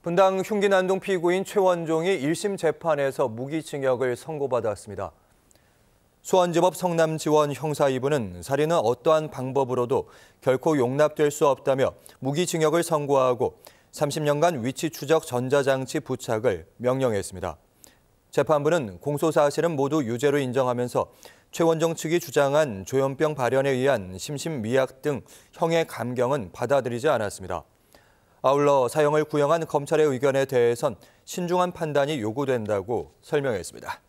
분당 흉기난동 피고인 최원종이 1심 재판에서 무기징역을 선고받았습니다. 수원지법 성남지원 형사 2부는 살인은 어떠한 방법으로도 결코 용납될 수 없다며 무기징역을 선고하고 30년간 위치 추적 전자장치 부착을 명령했습니다. 재판부는 공소 사실은 모두 유죄로 인정하면서 최원정 측이 주장한 조현병 발현에 의한 심신미약 등 형의 감경은 받아들이지 않았습니다. 아울러 사형을 구형한 검찰의 의견에 대해선 신중한 판단이 요구된다고 설명했습니다.